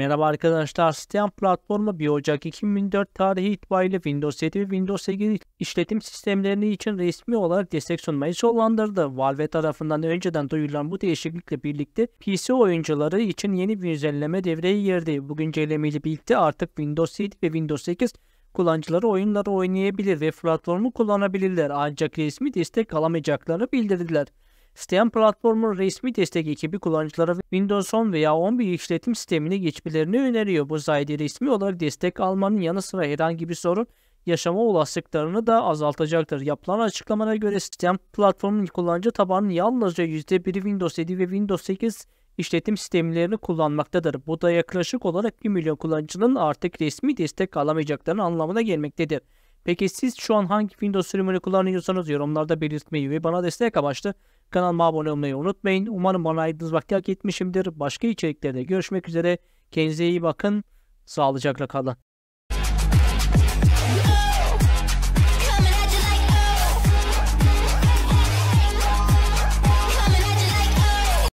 Merhaba arkadaşlar, Steam platformu 1 Ocak 2004 tarihi itibariyle Windows 7 ve Windows 8 işletim sistemlerini için resmi olarak destek sunmayı sonlandırdı. Valve tarafından önceden duyurulan bu değişiklikle birlikte PC oyuncuları için yeni bir güncelleme devreye girdi. Bu güncelleme ile birlikte artık Windows 7 ve Windows 8 kullanıcıları oyunları oynayabilir ve platformu kullanabilirler ancak resmi destek alamayacaklarını bildirdiler. Steam platformun resmi destek ekibi kullanıcılara Windows 10 veya 11 işletim sistemine geçmelerini öneriyor. Bu sayede resmi olarak destek almanın yanı sıra herhangi bir sorun yaşama olasılıklarını da azaltacaktır. Yapılan açıklamana göre sistem platformun kullanıcı tabanının yalnızca %1'i Windows 7 ve Windows 8 işletim sistemlerini kullanmaktadır. Bu da yaklaşık olarak 1 milyon kullanıcının artık resmi destek alamayacaklarının anlamına gelmektedir. Peki siz şu an hangi Windows sürümünü kullanıyorsanız yorumlarda belirtmeyi ve bana destek amaçlı Kanalıma abone olmayı unutmayın. Umarım bana ayırdığınız vakti hak etmişimdir. Başka içeriklerde görüşmek üzere. Kendinize iyi bakın. Sağlıcakla kalın.